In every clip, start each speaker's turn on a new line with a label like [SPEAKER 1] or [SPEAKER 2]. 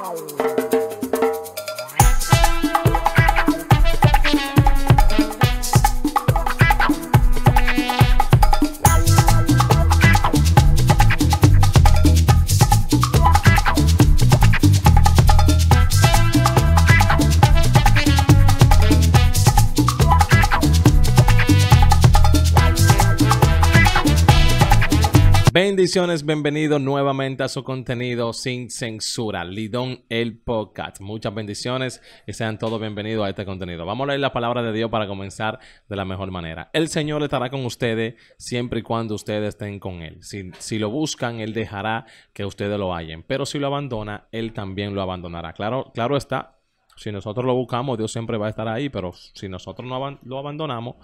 [SPEAKER 1] Wow. Bendiciones, bienvenido nuevamente a su contenido sin censura, Lidón el podcast. Muchas bendiciones y sean todos bienvenidos a este contenido. Vamos a leer la palabra de Dios para comenzar de la mejor manera. El Señor estará con ustedes siempre y cuando ustedes estén con Él. Si, lo buscan, Él dejará que ustedes lo hallen, pero si lo abandona, Él también lo abandonará. Claro, claro está. Si nosotros lo buscamos, Dios siempre va a estar ahí, pero si nosotros no lo abandonamos,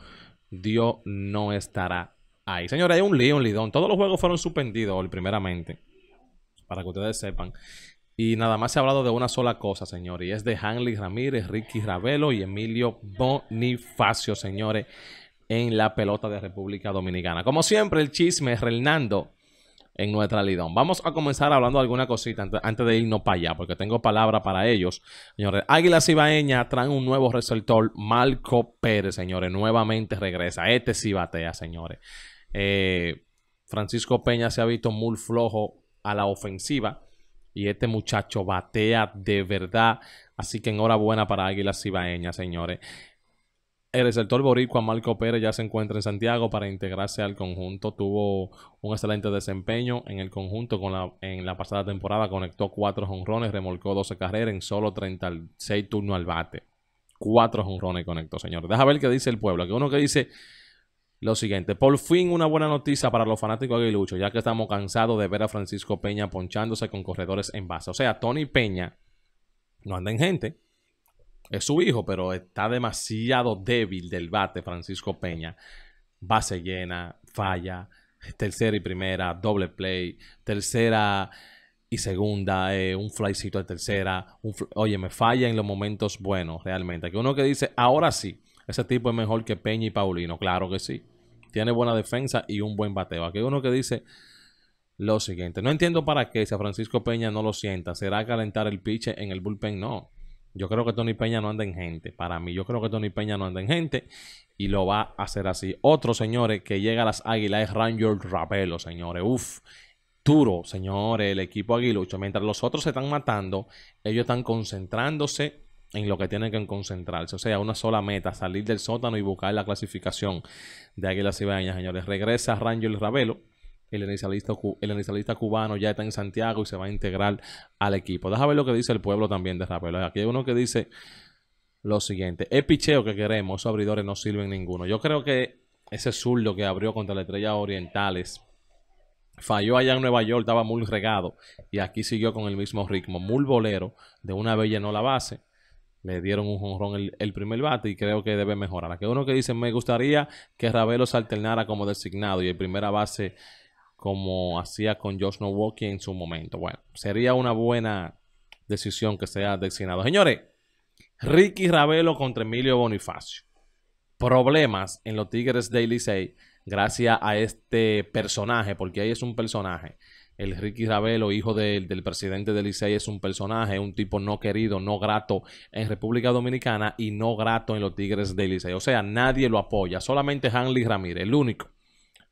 [SPEAKER 1] Dios no estará ahí. Señores, hay un lío, un lidón. Todos los juegos fueron suspendidos hoy, primeramente. Para que ustedes sepan. Y nada más se ha hablado de una sola cosa, señores. Y es de Hanley Ramírez, Ricky Ravelo y Emilio Bonifacio, señores, en la pelota de República Dominicana. Como siempre, el chisme es Renando en nuestra Lidón. Vamos a comenzar hablando de alguna cosita antes de irnos para allá, porque tengo palabra para ellos. Señores, Águilas Ibaeña traen un nuevo receptor, Marco Pérez, señores. Nuevamente regresa. Este sí batea, señores. Eh, Francisco Peña se ha visto muy flojo a la ofensiva y este muchacho batea de verdad. Así que enhorabuena para Águilas Cibaeñas, señores. El receptor boricua Marco Pérez ya se encuentra en Santiago para integrarse al conjunto. Tuvo un excelente desempeño en el conjunto con la, en la pasada temporada. Conectó cuatro jonrones, remolcó 12 carreras en solo 36 turnos al bate. Cuatro jonrones conectó, señor. Deja ver qué dice el pueblo. Que uno que dice, lo siguiente. Por fin una buena noticia para los fanáticos de Aguilucho, ya que estamos cansados de ver a Francisco Peña ponchándose con corredores en base. O sea, Tony Peña no anda en gente. Es su hijo, pero está demasiado débil del bate Francisco Peña. Base llena, falla, tercera y primera, doble play, tercera y segunda, eh, un flycito de tercera. Oye, me falla en los momentos buenos, realmente. Que uno que dice, ahora sí, ese tipo es mejor que Peña y Paulino, claro que sí tiene buena defensa y un buen bateo. Aquí hay uno que dice lo siguiente. No entiendo para qué si Francisco Peña no lo sienta. ¿Será calentar el piche en el bullpen? No. Yo creo que Tony Peña no anda en gente. Para mí, yo creo que Tony Peña no anda en gente y lo va a hacer así. Otro, señores, que llega a las Águilas es Ranger rapelo señores. Uf. Duro, señores, el equipo aguilucho. Mientras los otros se están matando, ellos están concentrándose en lo que tienen que concentrarse. O sea, una sola meta, salir del sótano y buscar la clasificación de Águilas Ibañas, señores. Regresa Rangel Ravelo, el inicialista, el inicialista cubano, ya está en Santiago y se va a integrar al equipo. Deja ver lo que dice el pueblo también de Ravelo. Aquí hay uno que dice lo siguiente. Es picheo que queremos, esos abridores no sirven ninguno. Yo creo que ese zurdo que abrió contra la Estrella Orientales Falló allá en Nueva York, estaba muy regado. Y aquí siguió con el mismo ritmo. Muy bolero, de una vez llenó la base le dieron un jonrón el, primer bate y creo que debe mejorar. Aquí uno que dice, me gustaría que Ravelo se alternara como designado y el primera base como hacía con Josh Nowalki en su momento. Bueno, sería una buena decisión que sea designado. Señores, Ricky Ravelo contra Emilio Bonifacio. Problemas en los Tigres Daily 6 gracias a este personaje, porque ahí es un personaje el Ricky Ravelo, hijo del presidente del Licey, es un personaje, un tipo no querido, no grato en República Dominicana y no grato en los Tigres de Licey. O sea, nadie lo apoya, solamente Hanley Ramírez, el único.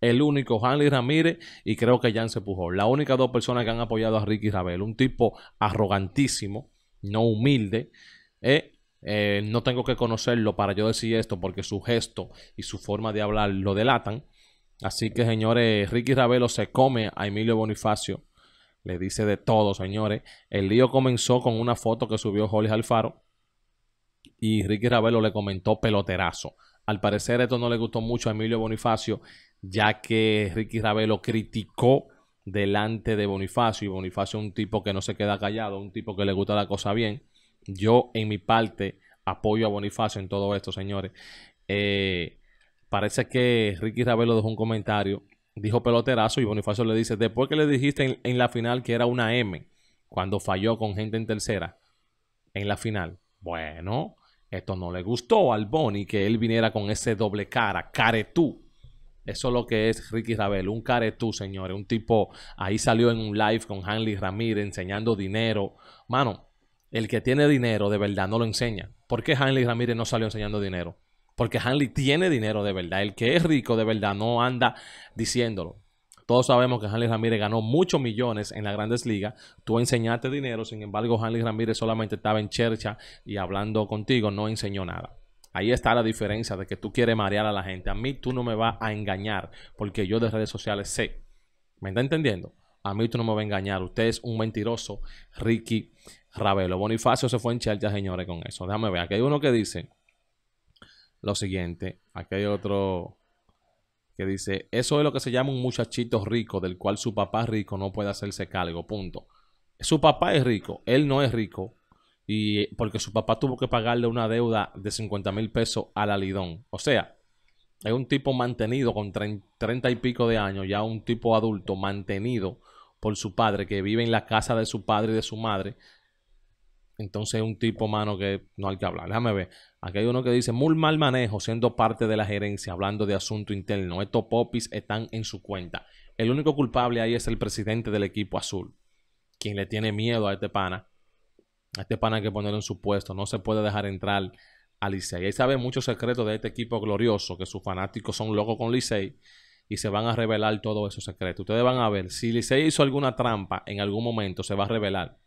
[SPEAKER 1] El único, Hanley Ramírez y creo que Jan pujó. La única dos personas que han apoyado a Ricky Ravelo. Un tipo arrogantísimo, no humilde. Eh, eh, no tengo que conocerlo para yo decir esto porque su gesto y su forma de hablar lo delatan. Así que, señores, Ricky Ravelo se come a Emilio Bonifacio. Le dice de todo, señores. El lío comenzó con una foto que subió Jorge Alfaro. Y Ricky Ravelo le comentó peloterazo. Al parecer, esto no le gustó mucho a Emilio Bonifacio, ya que Ricky Ravelo criticó delante de Bonifacio. Y Bonifacio es un tipo que no se queda callado, un tipo que le gusta la cosa bien. Yo, en mi parte, apoyo a Bonifacio en todo esto, señores. Eh, Parece que Ricky Ravelo dejó un comentario, dijo peloterazo y Bonifacio le dice, después que le dijiste en, la final que era una M, cuando falló con gente en tercera, en la final, bueno, esto no le gustó al Boni que él viniera con ese doble cara, caretú. Eso es lo que es Ricky Ravelo, un caretú, señores. Un tipo, ahí salió en un live con Hanley Ramírez enseñando dinero. Mano, el que tiene dinero de verdad no lo enseña. ¿Por qué Hanley Ramírez no salió enseñando dinero? Porque Hanley tiene dinero de verdad. El que es rico de verdad no anda diciéndolo. Todos sabemos que Hanley Ramírez ganó muchos millones en las grandes ligas. Tú enseñaste dinero, sin embargo, Hanley Ramírez solamente estaba en chercha y hablando contigo, no enseñó nada. Ahí está la diferencia de que tú quieres marear a la gente. A mí tú no me vas a engañar porque yo de redes sociales sé. ¿Me está entendiendo? A mí tú no me vas a engañar. Usted es un mentiroso, Ricky Ravelo. Bonifacio se fue en chercha, señores, con eso. Déjame ver. Aquí hay uno que dice lo siguiente. Aquí hay otro que dice, eso es lo que se llama un muchachito rico, del cual su papá rico no puede hacerse cargo, punto. Su papá es rico, él no es rico, y eh, porque su papá tuvo que pagarle una deuda de 50 mil pesos al alidón. O sea, es un tipo mantenido con 30 y pico de años, ya un tipo adulto mantenido por su padre, que vive en la casa de su padre y de su madre, entonces un tipo, humano que no hay que hablar. Déjame ver. Aquí hay uno que dice, muy mal manejo siendo parte de la gerencia, hablando de asunto interno. Estos popis están en su cuenta. El único culpable ahí es el presidente del equipo azul, quien le tiene miedo a este pana. A este pana hay que ponerlo en su puesto. No se puede dejar entrar a Licey. Ahí sabe muchos secretos de este equipo glorioso, que sus fanáticos son locos con Licey y se van a revelar todos esos secretos. Ustedes van a ver, si Licey hizo alguna trampa en algún momento, se va a revelar.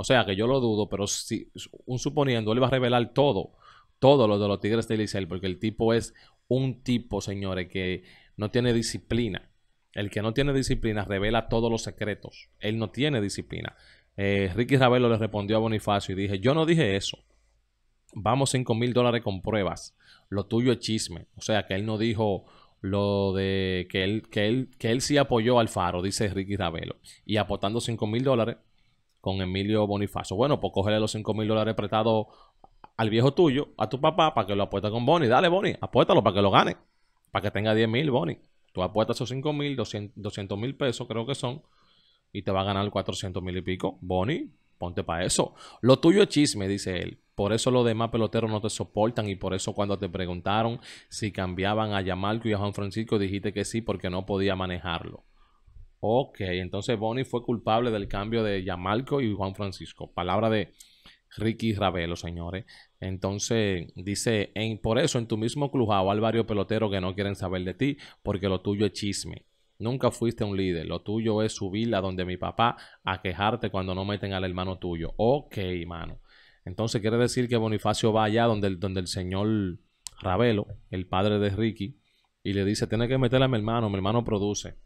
[SPEAKER 1] O sea que yo lo dudo, pero si, un suponiendo, él va a revelar todo, todo lo de los Tigres de Licey, porque el tipo es un tipo, señores, que no tiene disciplina. El que no tiene disciplina revela todos los secretos. Él no tiene disciplina. Eh, Ricky Ravelo le respondió a Bonifacio y dije, yo no dije eso. Vamos 5 mil dólares con pruebas. Lo tuyo es chisme. O sea que él no dijo lo de que él, que él, que él sí apoyó al Faro, dice Ricky Ravelo. Y aportando cinco mil dólares, con Emilio Bonifacio. Bueno, pues cógele los 5 mil dólares prestados al viejo tuyo, a tu papá, para que lo apueste con Bonnie. Dale, Bonnie, apuéstalo para que lo gane. Para que tenga 10 mil, Boni. Tú apuestas esos 5 mil, 200 mil pesos, creo que son, y te va a ganar 400 mil y pico. Boni, ponte para eso. Lo tuyo es chisme, dice él. Por eso los demás peloteros no te soportan y por eso cuando te preguntaron si cambiaban a Yamalco y a Juan Francisco dijiste que sí porque no podía manejarlo. Ok, entonces Bonnie fue culpable del cambio de Yamalco y Juan Francisco. Palabra de Ricky Ravelo, señores. Entonces dice, en, por eso en tu mismo clujado, hay varios peloteros que no quieren saber de ti porque lo tuyo es chisme. Nunca fuiste un líder. Lo tuyo es subir a donde mi papá a quejarte cuando no meten al hermano tuyo. Ok, mano. Entonces quiere decir que Bonifacio va allá donde el, donde el señor Ravelo, el padre de Ricky, y le dice, tiene que meterle a mi hermano, mi hermano produce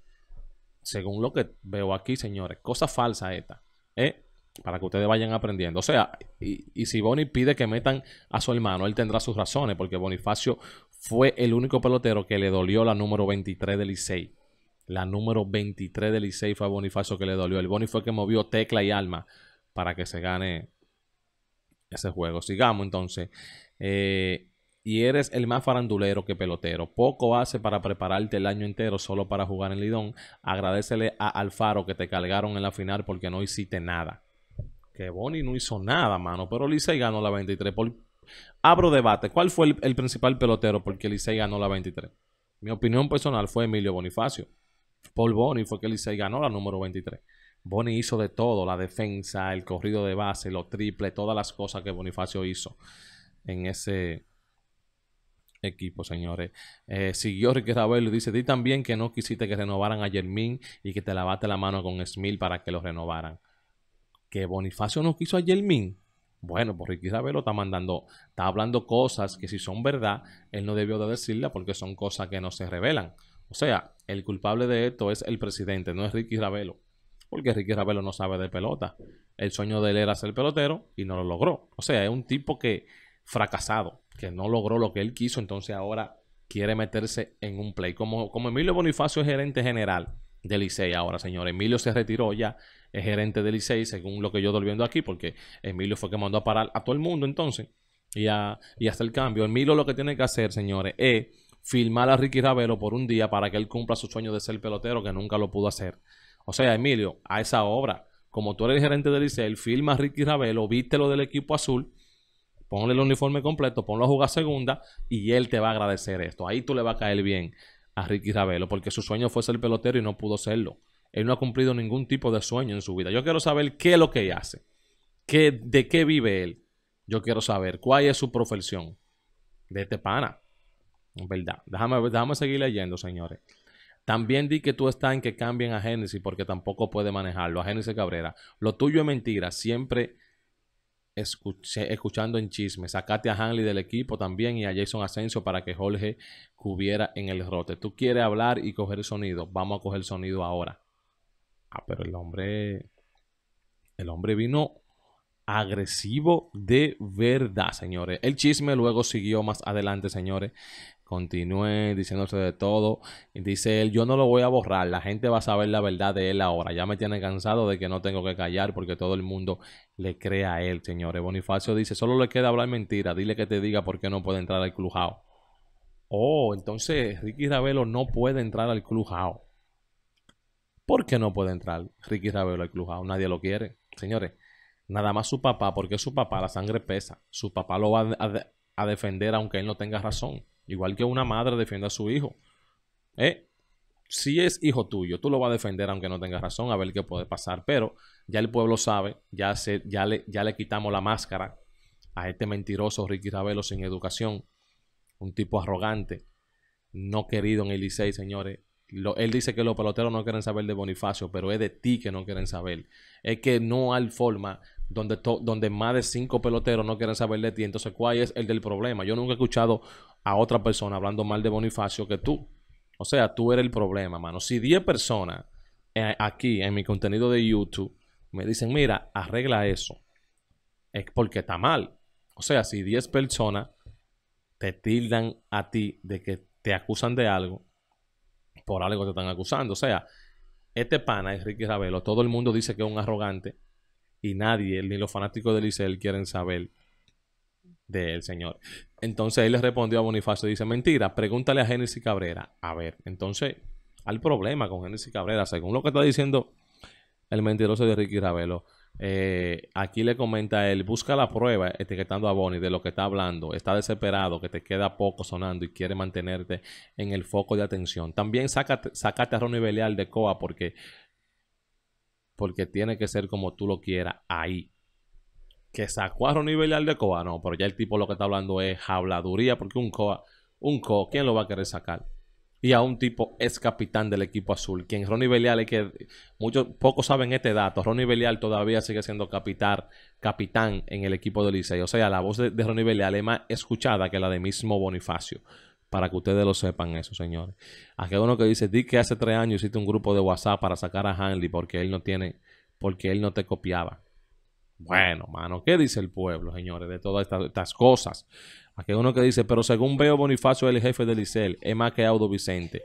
[SPEAKER 1] según lo que veo aquí, señores, cosa falsa esta. ¿eh? Para que ustedes vayan aprendiendo. O sea, y, si Boni pide que metan a su hermano, él tendrá sus razones, porque Bonifacio fue el único pelotero que le dolió la número 23 del Licey. La número 23 del Licey fue a Bonifacio que le dolió. El Boni fue el que movió tecla y alma para que se gane ese juego. Sigamos entonces. Eh, y eres el más farandulero que pelotero. Poco hace para prepararte el año entero solo para jugar en Lidón. Agradecele a Alfaro que te cargaron en la final porque no hiciste nada. Que Boni no hizo nada, mano. Pero Licey ganó la 23. Abro debate. ¿Cuál fue el, principal pelotero porque Licey ganó la 23? Mi opinión personal fue Emilio Bonifacio. Paul Boni fue que Licey ganó la número 23. Boni hizo de todo, la defensa, el corrido de base, los triple. todas las cosas que Bonifacio hizo en ese, equipo, señores. Eh, siguió Ricky Ravelo y dice, di también que no quisiste que renovaran a Germín y que te lavaste la mano con Smil para que lo renovaran. Que Bonifacio no quiso a Germín. Bueno, pues Ricky Ravelo está mandando, está hablando cosas que si son verdad, él no debió de decirla porque son cosas que no se revelan. O sea, el culpable de esto es el presidente, no es Ricky Ravelo. Porque Ricky Ravelo no sabe de pelota. El sueño de él era ser pelotero y no lo logró. O sea, es un tipo que fracasado, que no logró lo que él quiso, entonces ahora quiere meterse en un play. Como, como Emilio Bonifacio es gerente general de Licey ahora, señor. Emilio se retiró ya, es gerente del Licey, según lo que yo estoy viendo aquí, porque Emilio fue que mandó a parar a todo el mundo entonces y, y hasta el cambio. Emilio lo que tiene que hacer, señores, es filmar a Ricky Ravelo por un día para que él cumpla su sueño de ser pelotero que nunca lo pudo hacer. O sea, Emilio, a esa obra, como tú eres gerente del Licey, filma a Ricky Ravelo, lo del equipo azul ponle el uniforme completo, ponlo a jugar segunda y él te va a agradecer esto. Ahí tú le va a caer bien a Ricky Ravelo porque su sueño fue ser pelotero y no pudo serlo. Él no ha cumplido ningún tipo de sueño en su vida. Yo quiero saber qué es lo que hace, qué, de qué vive él. Yo quiero saber cuál es su profesión de este pana. ¿Verdad? Déjame, déjame seguir leyendo, señores. También di que tú estás en que cambien a Génesis porque tampoco puede manejarlo, a Génesis Cabrera. Lo tuyo es mentira, siempre escuchando en chisme. Sacate a Hanley del equipo también y a Jason Asensio para que Jorge cubiera en el rote. Tú quieres hablar y coger sonido. Vamos a coger sonido ahora. Ah, pero el hombre. El hombre vino agresivo de verdad, señores. El chisme luego siguió más adelante, señores. Continúe diciéndose de todo. Dice él, yo no lo voy a borrar. La gente va a saber la verdad de él ahora. Ya me tiene cansado de que no tengo que callar porque todo el mundo le cree a él, señores. Bonifacio dice, solo le queda hablar mentira. Dile que te diga por qué no puede entrar al clujao. Oh, entonces Ricky Ravelo no puede entrar al clujao. ¿Por qué no puede entrar Ricky Ravelo al clujao? Nadie lo quiere. Señores, Nada más su papá, porque su papá, la sangre pesa. Su papá lo va a, defender aunque él no tenga razón. Igual que una madre defiende a su hijo. Eh, si es hijo tuyo, tú lo vas a defender aunque no tenga razón, a ver qué puede pasar. Pero ya el pueblo sabe, ya, se, ya, le, ya le quitamos la máscara a este mentiroso Ricky Ravelo sin educación. Un tipo arrogante, no querido en el Licey, señores él dice que los peloteros no quieren saber de Bonifacio, pero es de ti que no quieren saber. Es que no hay forma donde, donde más de cinco peloteros no quieren saber de ti. Entonces, ¿cuál es el del problema? Yo nunca he escuchado a otra persona hablando mal de Bonifacio que tú. O sea, tú eres el problema, mano. Si 10 personas eh, aquí en mi contenido de YouTube me dicen, mira, arregla eso, es porque está mal. O sea, si 10 personas te tildan a ti de que te acusan de algo, por algo te están acusando. O sea, este pana, Enrique Ravelo, todo el mundo dice que es un arrogante y nadie, ni los fanáticos del Licel, quieren saber del señor. Entonces él le respondió a Bonifacio, dice, mentira, pregúntale a Génesis Cabrera. A ver, entonces, al problema con Génesis Cabrera, según lo que está diciendo el mentiroso de Ricky Ravelo. Eh, aquí le comenta él, busca la prueba etiquetando a Bonnie de lo que está hablando, está desesperado, que te queda poco sonando y quiere mantenerte en el foco de atención. También sácate, a Ronnie Belial de Coa porque, porque tiene que ser como tú lo quieras ahí. Que sacó a Ronnie Belial de Coa, no, pero ya el tipo lo que está hablando es habladuría porque un Coa, un Coa, ¿quién lo va a querer sacar? y a un tipo ex capitán del equipo azul, quien Ronnie Belial es que muchos pocos saben este dato, Ronnie Belial todavía sigue siendo capitán en el equipo de Licey, o sea, la voz de, Ronnie Belial es más escuchada que la de mismo Bonifacio. Para que ustedes lo sepan eso, señores. Aquí hay uno que dice, di que hace tres años hiciste un grupo de WhatsApp para sacar a Hanley porque él no tiene, porque él no te copiaba. Bueno, mano, ¿qué dice el pueblo, señores, de todas estas, cosas? Aquí hay uno que dice, pero según veo, Bonifacio el jefe del ICEL, es más que Audo Vicente.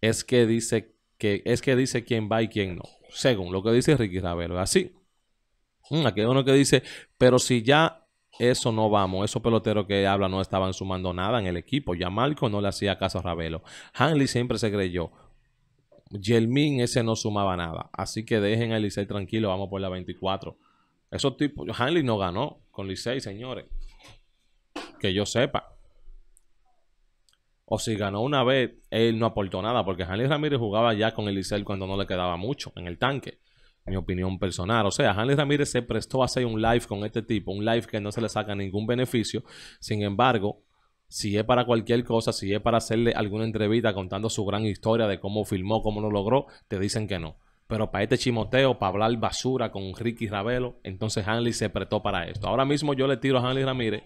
[SPEAKER 1] Es que dice que es que dice quién va y quién no. Según lo que dice Ricky Ravelo, así. Mm, aquí hay uno que dice, pero si ya eso no vamos, esos peloteros que habla no estaban sumando nada en el equipo. Ya Marco no le hacía caso a Ravelo. Hanley siempre se creyó. Yelmin ese no sumaba nada. Así que dejen a Elisei tranquilo, vamos por la 24. Esos tipos, Hanley no ganó con Licey, señores. Que yo sepa. O si ganó una vez, él no aportó nada, porque Hanley Ramírez jugaba ya con el Licey cuando no le quedaba mucho en el tanque. Mi opinión personal. O sea, Hanley Ramírez se prestó a hacer un live con este tipo, un live que no se le saca ningún beneficio. Sin embargo, si es para cualquier cosa, si es para hacerle alguna entrevista contando su gran historia de cómo filmó, cómo lo logró, te dicen que no. Pero para este chimoteo, para hablar basura con Ricky Ravelo, entonces Hanley se apretó para esto. Ahora mismo yo le tiro a Hanley Ramírez.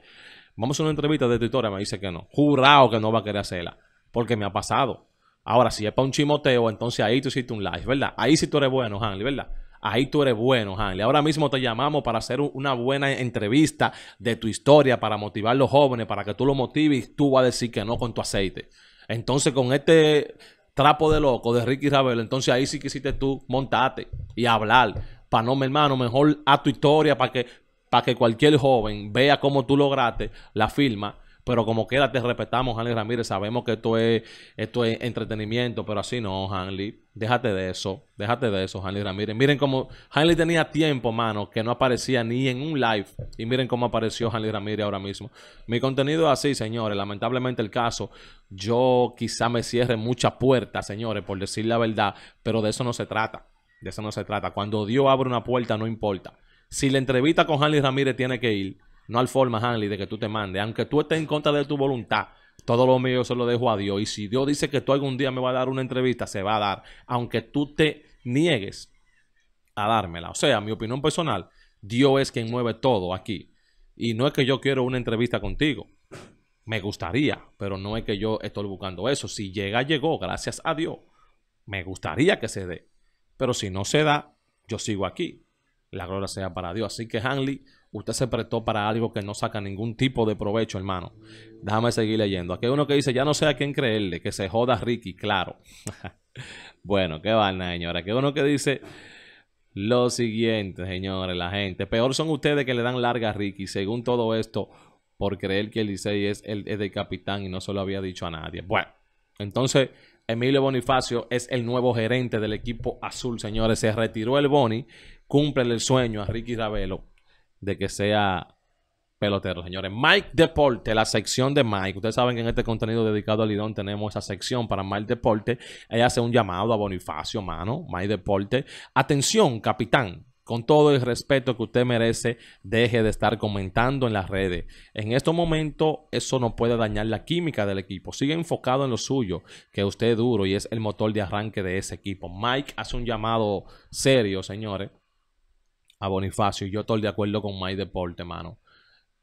[SPEAKER 1] Vamos a una entrevista de historia. me dice que no. Jurado que no va a querer hacerla. Porque me ha pasado. Ahora, si es para un chimoteo, entonces ahí tú hiciste un live, ¿verdad? Ahí sí tú eres bueno, Hanley, ¿verdad? Ahí tú eres bueno, Hanley. Ahora mismo te llamamos para hacer una buena entrevista de tu historia, para motivar a los jóvenes, para que tú lo motives y tú vas a decir que no con tu aceite. Entonces, con este Trapo de Loco de Ricky Ravel Entonces ahí sí que tú montate y hablar. Para no, hermano, mejor a tu historia para que, para que cualquier joven vea cómo tú lograste la firma pero como quiera, te respetamos, Hanley Ramírez. Sabemos que esto es, esto es entretenimiento, pero así no, Hanley. Déjate de eso. Déjate de eso, Hanley Ramírez. Miren cómo Hanley tenía tiempo, mano, que no aparecía ni en un live. Y miren cómo apareció Hanley Ramírez ahora mismo. Mi contenido es así, señores. Lamentablemente el caso, yo quizá me cierre muchas puertas, señores, por decir la verdad. Pero de eso no se trata. De eso no se trata. Cuando Dios abre una puerta, no importa. Si la entrevista con Hanley Ramírez tiene que ir, no hay forma, Hanley, de que tú te mandes. Aunque tú estés en contra de tu voluntad, todo lo mío se lo dejo a Dios. Y si Dios dice que tú algún día me va a dar una entrevista, se va a dar. Aunque tú te niegues a dármela. O sea, mi opinión personal, Dios es quien mueve todo aquí. Y no es que yo quiero una entrevista contigo. Me gustaría, pero no es que yo estoy buscando eso. Si llega, llegó, gracias a Dios. Me gustaría que se dé. Pero si no se da, yo sigo aquí la gloria sea para Dios. Así que Hanley, usted se prestó para algo que no saca ningún tipo de provecho, hermano. Déjame seguir leyendo. Aquí hay uno que dice, ya no sé a quién creerle, que se joda Ricky, claro. bueno, qué vaina, señora. Aquí hay uno que dice lo siguiente, señores, la gente. Peor son ustedes que le dan larga a Ricky, según todo esto, por creer que Elisei es el es capitán y no se lo había dicho a nadie. Bueno, entonces... Emilio Bonifacio es el nuevo gerente del equipo azul, señores. Se retiró el Boni cumple el sueño a Ricky Ravelo de que sea pelotero, señores. Mike Deporte, la sección de Mike. Ustedes saben que en este contenido dedicado al Lidón tenemos esa sección para Mike Deporte. Ella hace un llamado a Bonifacio, mano. Mike Deporte. Atención, capitán. Con todo el respeto que usted merece, deje de estar comentando en las redes. En estos momentos, eso no puede dañar la química del equipo. Sigue enfocado en lo suyo, que usted es duro y es el motor de arranque de ese equipo. Mike hace un llamado serio, señores a Bonifacio. Yo estoy de acuerdo con My Deporte, mano.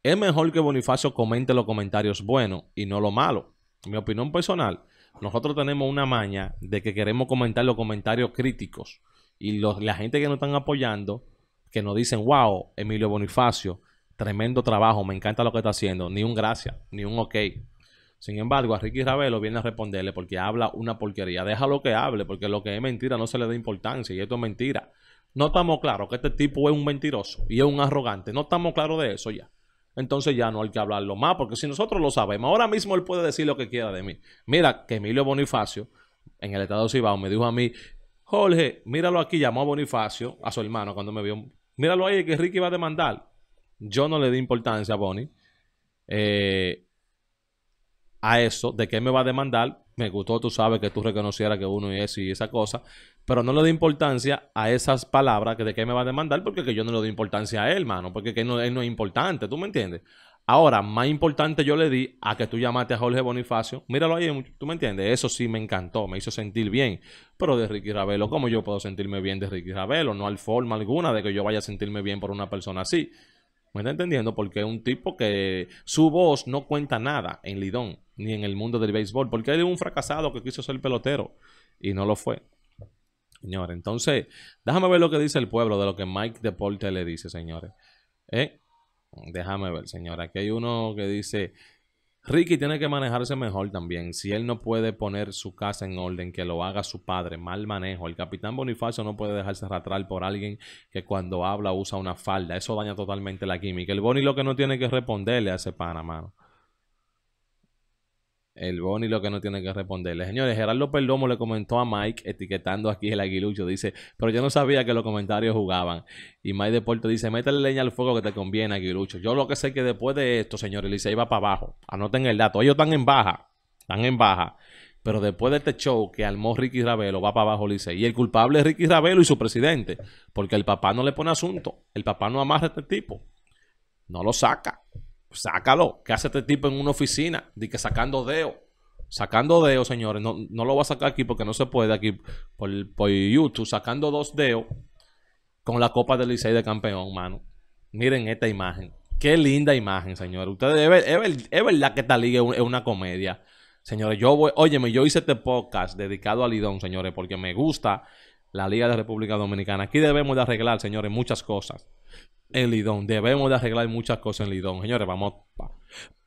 [SPEAKER 1] Es mejor que Bonifacio comente los comentarios buenos y no lo malo. Mi opinión personal, nosotros tenemos una maña de que queremos comentar los comentarios críticos. Y los, la gente que nos están apoyando, que nos dicen, wow, Emilio Bonifacio, tremendo trabajo, me encanta lo que está haciendo. Ni un gracias, ni un ok. Sin embargo, a Ricky Ravelo viene a responderle porque habla una porquería. Déjalo que hable, porque lo que es mentira no se le da importancia y esto es mentira. No estamos claros que este tipo es un mentiroso y es un arrogante. No estamos claros de eso ya. Entonces ya no hay que hablarlo más, porque si nosotros lo sabemos, ahora mismo él puede decir lo que quiera de mí. Mira que Emilio Bonifacio, en el estado de Cibao, me dijo a mí, Jorge, míralo aquí, llamó a Bonifacio, a su hermano, cuando me vio, míralo ahí, que Ricky va a demandar. Yo no le di importancia a Boni eh, a eso, de que me va a demandar, me gustó, tú sabes, que tú reconociera que uno es y esa cosa, pero no le doy importancia a esas palabras que de qué me va a demandar, porque yo no le doy importancia a él, mano, porque él no, él no es importante, ¿tú me entiendes? Ahora, más importante yo le di a que tú llamaste a Jorge Bonifacio. Míralo ahí, tú me entiendes. Eso sí me encantó, me hizo sentir bien. Pero de Ricky Ravelo, ¿cómo yo puedo sentirme bien de Ricky Ravelo? No hay forma alguna de que yo vaya a sentirme bien por una persona así. ¿Me está entendiendo? Porque es un tipo que su voz no cuenta nada en Lidón, ni en el mundo del béisbol, porque hay un fracasado que quiso ser pelotero y no lo fue. Señores, entonces, déjame ver lo que dice el pueblo de lo que Mike Deporte le dice, señores. ¿Eh? Déjame ver, señora. Aquí hay uno que dice, Ricky tiene que manejarse mejor también. Si él no puede poner su casa en orden, que lo haga su padre. Mal manejo. El capitán Bonifacio no puede dejarse arrastrar por alguien que cuando habla usa una falda. Eso daña totalmente la química. El Boni lo que no tiene que responderle a ese pana, mano. El Boni lo que no tiene que responderle. Señores, Gerardo Perdomo le comentó a Mike, etiquetando aquí el aguilucho, dice, pero yo no sabía que los comentarios jugaban. Y Mike Deportes dice, métele leña al fuego que te conviene, aguilucho. Yo lo que sé que después de esto, señores, Licey va para abajo. Anoten el dato. Ellos están en baja. Están en baja. Pero después de este show que armó Ricky Ravelo, va para abajo Licey. Y el culpable es Ricky Ravelo y su presidente. Porque el papá no le pone asunto. El papá no amarra a este tipo. No lo saca sácalo. ¿Qué hace este tipo en una oficina? De que sacando dedos. Sacando dedos, señores. No, no, lo voy a sacar aquí porque no se puede aquí por, por YouTube. Sacando dos dedos con la Copa del Licey de campeón, mano. Miren esta imagen. Qué linda imagen, señores. Ustedes, es, es verdad que esta liga es una comedia. Señores, yo voy, óyeme, yo hice este podcast dedicado al Lidón, señores, porque me gusta la Liga de República Dominicana. Aquí debemos de arreglar, señores, muchas cosas en Lidón. Debemos de arreglar muchas cosas en Lidón. Señores, vamos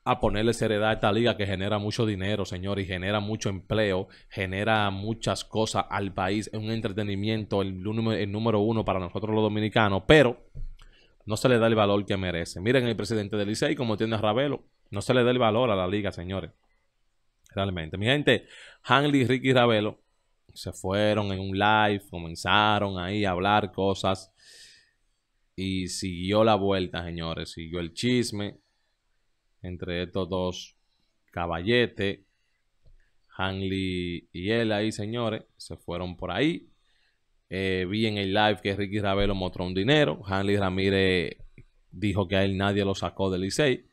[SPEAKER 1] a ponerle seriedad a esta liga que genera mucho dinero, señores y genera mucho empleo, genera muchas cosas al país, es un entretenimiento, el, número uno para nosotros los dominicanos, pero no se le da el valor que merece. Miren el presidente del Licey, como tiene Ravelo, no se le da el valor a la liga, señores. Realmente. Mi gente, Hanley, Ricky y Ravelo se fueron en un live, comenzaron ahí a hablar cosas y siguió la vuelta, señores. Siguió el chisme entre estos dos caballetes. Hanley y él ahí, señores, se fueron por ahí. Eh, vi en el live que Ricky Ravelo mostró un dinero. Hanley Ramírez dijo que a él nadie lo sacó del Licey.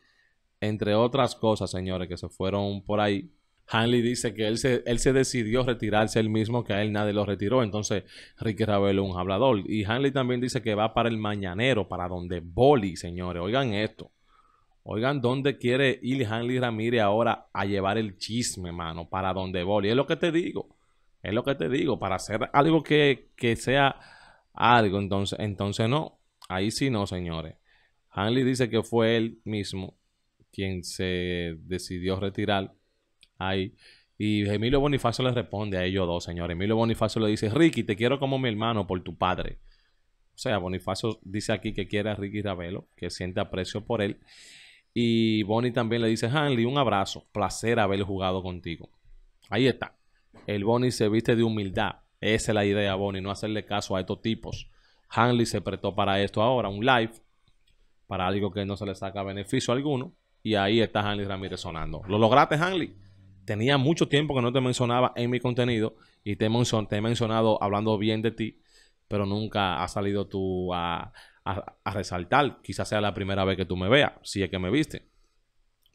[SPEAKER 1] Entre otras cosas, señores, que se fueron por ahí. Hanley dice que él se, él se decidió retirarse él mismo, que a él nadie lo retiró. Entonces, Ricky Ravelo es un hablador. Y Hanley también dice que va para el mañanero, para donde Boli, señores. Oigan esto. Oigan, ¿dónde quiere ir Hanley Ramírez ahora a llevar el chisme, mano? Para donde Boli. Es lo que te digo. Es lo que te digo. Para hacer algo que, sea algo. Entonces, entonces no. Ahí sí no, señores. Hanley dice que fue él mismo quien se decidió retirar ahí. Y Emilio Bonifacio le responde a ellos dos, señores. Emilio Bonifacio le dice, Ricky, te quiero como mi hermano por tu padre. O sea, Bonifacio dice aquí que quiere a Ricky Ravelo, que siente aprecio por él. Y Bonnie también le dice, Hanley, un abrazo, placer haber jugado contigo. Ahí está. El Bonnie se viste de humildad. Esa es la idea, Bonnie, no hacerle caso a estos tipos. Hanley se prestó para esto ahora, un live, para algo que no se le saca beneficio alguno. Y ahí está Hanley Ramírez sonando. ¿Lo lograste, Hanley? tenía mucho tiempo que no te mencionaba en mi contenido y te, he mencionado hablando bien de ti, pero nunca ha salido tú a, resaltar. Quizás sea la primera vez que tú me veas, si es que me viste.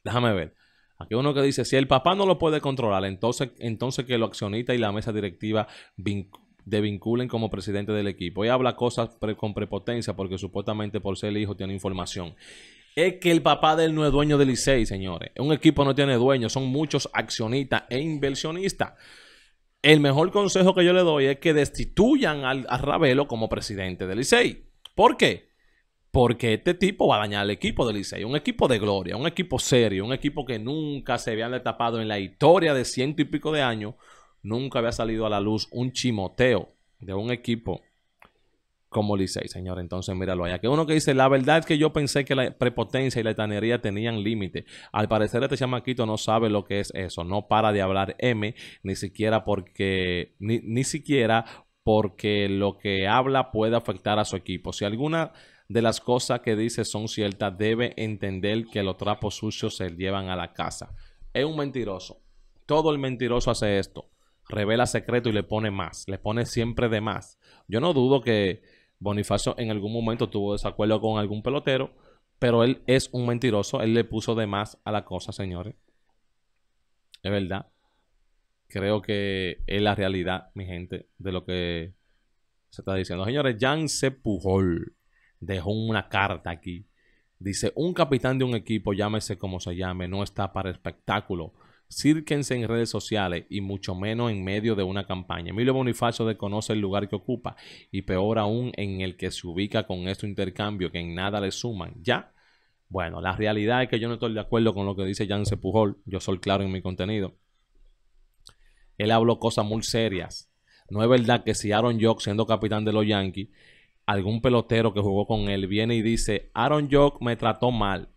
[SPEAKER 1] Déjame ver. Aquí uno que dice, si el papá no lo puede controlar, entonces, entonces que lo accionista y la mesa directiva de vinculen como presidente del equipo. Y habla cosas con prepotencia porque supuestamente por ser el hijo tiene información es que el papá de él no es dueño del Licey, señores. Un equipo no tiene dueño, son muchos accionistas e inversionistas. El mejor consejo que yo le doy es que destituyan al, a Ravelo como presidente del Licey. ¿Por qué? Porque este tipo va a dañar el equipo del Licey, un equipo de gloria, un equipo serio, un equipo que nunca se había tapado en la historia de ciento y pico de años, nunca había salido a la luz un chimoteo de un equipo como Licey, señor. Entonces, míralo allá. Que uno que dice, la verdad es que yo pensé que la prepotencia y la etanería tenían límite. Al parecer este chamaquito no sabe lo que es eso. No para de hablar M, ni siquiera porque, ni siquiera porque lo que habla puede afectar a su equipo. Si alguna de las cosas que dice son ciertas, debe entender que los trapos sucios se llevan a la casa. Es un mentiroso. Todo el mentiroso hace esto. Revela secreto y le pone más. Le pone siempre de más. Yo no dudo que Bonifacio en algún momento tuvo desacuerdo con algún pelotero, pero él es un mentiroso, él le puso de más a la cosa, señores. Es verdad. Creo que es la realidad, mi gente, de lo que se está diciendo. Señores, Jan Sepujol dejó una carta aquí. Dice, un capitán de un equipo, llámese como se llame, no está para espectáculo círquense en redes sociales y mucho menos en medio de una campaña. Emilio Bonifacio desconoce el lugar que ocupa y peor aún en el que se ubica con este intercambio que en nada le suman. Ya, bueno, la realidad es que yo no estoy de acuerdo con lo que dice Jan Pujol, yo soy claro en mi contenido. Él habló cosas muy serias. No es verdad que si Aaron Jock, siendo capitán de los Yankees, algún pelotero que jugó con él viene y dice, Aaron Jock me trató mal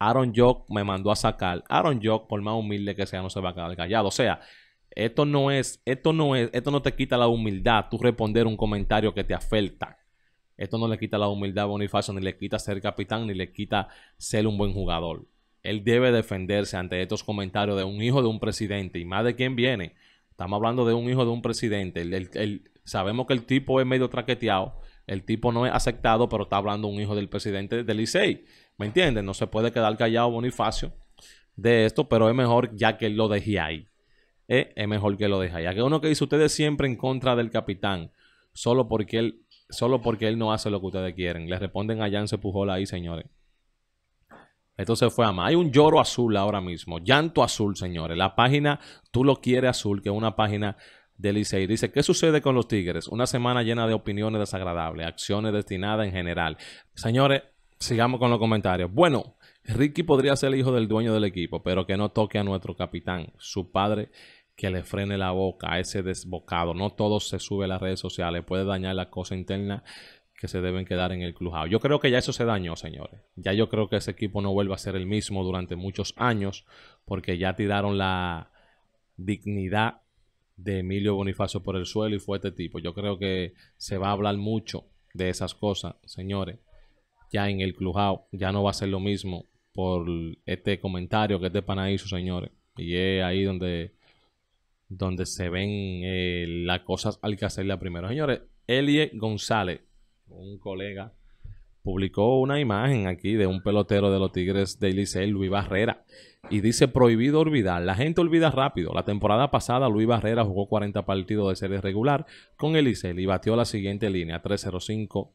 [SPEAKER 1] Aaron Jock me mandó a sacar. Aaron Jock, por más humilde que sea, no se va a quedar callado. O sea, esto no es, esto no es, esto no te quita la humildad, tú responder un comentario que te afecta. Esto no le quita la humildad a Bonifacio, ni le quita ser capitán, ni le quita ser un buen jugador. Él debe defenderse ante estos comentarios de un hijo de un presidente y más de quién viene. Estamos hablando de un hijo de un presidente. sabemos que el tipo es medio traqueteado, el tipo no es aceptado, pero está hablando un hijo del presidente del Licey. ¿Me entiendes? No se puede quedar callado Bonifacio de esto, pero es mejor ya que lo dejé ahí. Eh, es mejor que lo deje ahí. Que uno que dice ustedes siempre en contra del capitán, solo porque él, solo porque él no hace lo que ustedes quieren. Le responden a Janse Pujol ahí, señores. Entonces fue a más. Hay un lloro azul ahora mismo, llanto azul, señores. La página Tú lo quieres azul, que es una página del Licey. Dice, ¿qué sucede con los Tigres? Una semana llena de opiniones desagradables, acciones destinadas en general. Señores, sigamos con los comentarios. Bueno, Ricky podría ser el hijo del dueño del equipo, pero que no toque a nuestro capitán, su padre, que le frene la boca a ese desbocado. No todo se sube a las redes sociales, puede dañar la cosa interna que se deben quedar en el clubhouse. Yo creo que ya eso se dañó, señores. Ya yo creo que ese equipo no vuelva a ser el mismo durante muchos años, porque ya tiraron la dignidad de Emilio Bonifacio por el suelo y fue este tipo. Yo creo que se va a hablar mucho de esas cosas, señores ya en el Clubhouse ya no va a ser lo mismo por este comentario que es de hizo, señores. Y es ahí donde, donde se ven eh, las cosas al que hacerla primero. Señores, Elie González, un colega, publicó una imagen aquí de un pelotero de los Tigres de Licey, Luis Barrera, y dice prohibido olvidar. La gente olvida rápido. La temporada pasada Luis Barrera jugó 40 partidos de serie regular con el y batió la siguiente línea, 3 305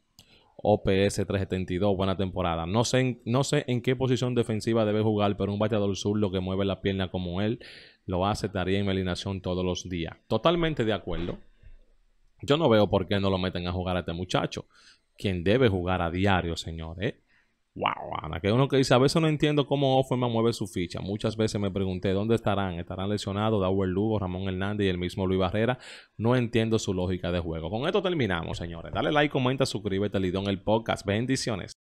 [SPEAKER 1] OPS 372, buena temporada. No sé, en, no sé en qué posición defensiva debe jugar, pero un bateador lo que mueve la pierna como él lo hace estaría en eliminación todos los días. Totalmente de acuerdo. Yo no veo por qué no lo meten a jugar a este muchacho, quien debe jugar a diario, señores. Wow, Ana, que uno que dice, a veces no entiendo cómo Offerman mueve su ficha. Muchas veces me pregunté, ¿dónde estarán? ¿Estarán lesionados Dauer Lugo, Ramón Hernández y el mismo Luis Barrera? No entiendo su lógica de juego. Con esto terminamos, señores. Dale like, comenta, suscríbete Lidón el podcast. Bendiciones.